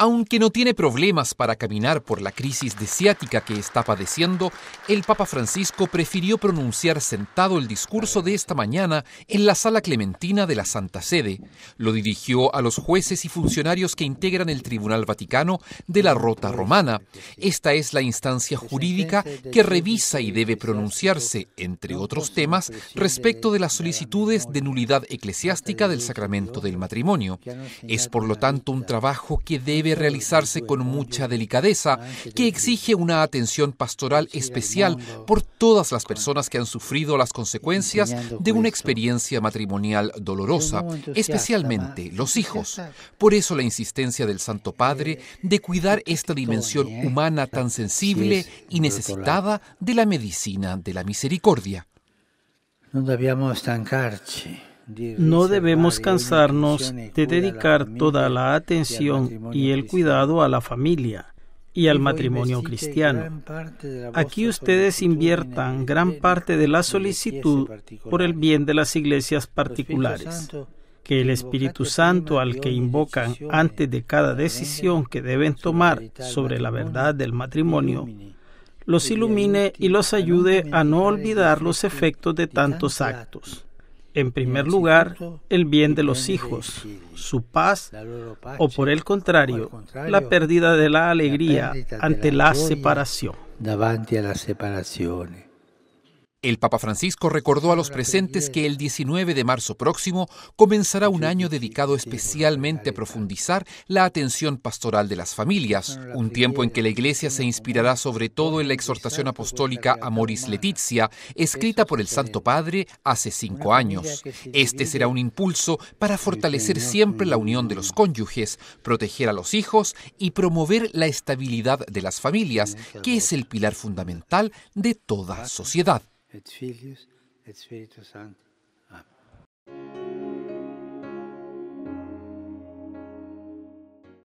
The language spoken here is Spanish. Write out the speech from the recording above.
Aunque no tiene problemas para caminar por la crisis de que está padeciendo, el Papa Francisco prefirió pronunciar sentado el discurso de esta mañana en la Sala Clementina de la Santa Sede. Lo dirigió a los jueces y funcionarios que integran el Tribunal Vaticano de la Rota Romana. Esta es la instancia jurídica que revisa y debe pronunciarse, entre otros temas, respecto de las solicitudes de nulidad eclesiástica del sacramento del matrimonio. Es por lo tanto un trabajo que debe realizarse con mucha delicadeza, que exige una atención pastoral especial por todas las personas que han sufrido las consecuencias de una experiencia matrimonial dolorosa, especialmente los hijos. Por eso la insistencia del Santo Padre de cuidar esta dimensión humana tan sensible y necesitada de la medicina de la misericordia. No debíamos estancarnos no debemos cansarnos de dedicar toda la atención y el cuidado a la familia y al matrimonio cristiano. Aquí ustedes inviertan gran parte de la solicitud por el bien de las iglesias particulares. Que el Espíritu Santo al que invocan antes de cada decisión que deben tomar sobre la verdad del matrimonio los ilumine y los ayude a no olvidar los efectos de tantos actos en primer lugar el bien de los hijos, su paz, o por el contrario, la pérdida de la alegría ante la separación. El Papa Francisco recordó a los presentes que el 19 de marzo próximo comenzará un año dedicado especialmente a profundizar la atención pastoral de las familias, un tiempo en que la Iglesia se inspirará sobre todo en la exhortación pues, apostólica Amoris Letizia, escrita por el Santo Padre hace cinco años. Este será un impulso para fortalecer siempre la unión de los cónyuges, proteger a los hijos y promover la estabilidad de las familias, que es el pilar fundamental de toda sociedad. É et Filhos é et Espírito Santo.